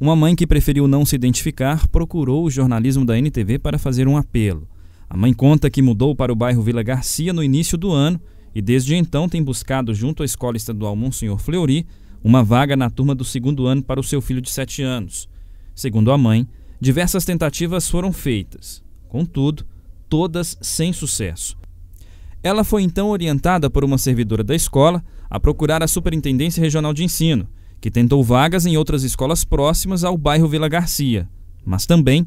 Uma mãe que preferiu não se identificar procurou o jornalismo da NTV para fazer um apelo. A mãe conta que mudou para o bairro Vila Garcia no início do ano e desde então tem buscado, junto à Escola Estadual Monsenhor Fleury, uma vaga na turma do segundo ano para o seu filho de 7 anos. Segundo a mãe, diversas tentativas foram feitas, contudo, todas sem sucesso. Ela foi então orientada por uma servidora da escola a procurar a Superintendência Regional de Ensino, que tentou vagas em outras escolas próximas ao bairro Vila Garcia, mas também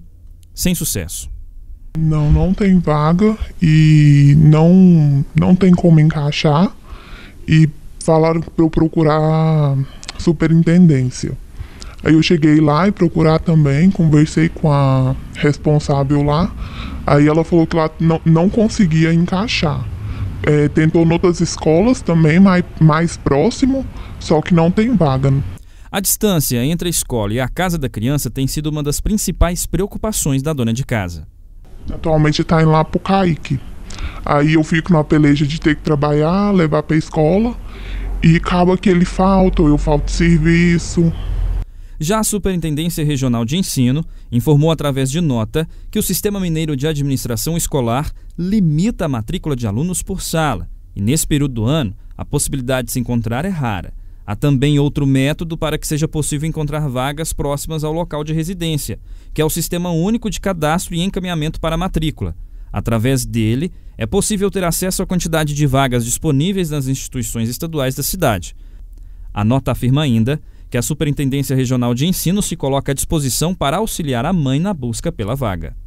sem sucesso. Não, não tem vaga e não, não tem como encaixar. E falaram para eu procurar superintendência. Aí eu cheguei lá e procurar também, conversei com a responsável lá. Aí ela falou que lá não, não conseguia encaixar. É, tentou outras escolas também, mais, mais próximo, só que não tem vaga. Né? A distância entre a escola e a casa da criança tem sido uma das principais preocupações da dona de casa. Atualmente está em lá o Kaique. Aí eu fico na peleja de ter que trabalhar, levar para a escola, e acaba que ele falta, ou eu falto serviço. Já a Superintendência Regional de Ensino informou através de nota que o Sistema Mineiro de Administração Escolar limita a matrícula de alunos por sala e, nesse período do ano, a possibilidade de se encontrar é rara. Há também outro método para que seja possível encontrar vagas próximas ao local de residência, que é o Sistema Único de Cadastro e Encaminhamento para a Matrícula. Através dele, é possível ter acesso à quantidade de vagas disponíveis nas instituições estaduais da cidade. A nota afirma ainda que a Superintendência Regional de Ensino se coloca à disposição para auxiliar a mãe na busca pela vaga.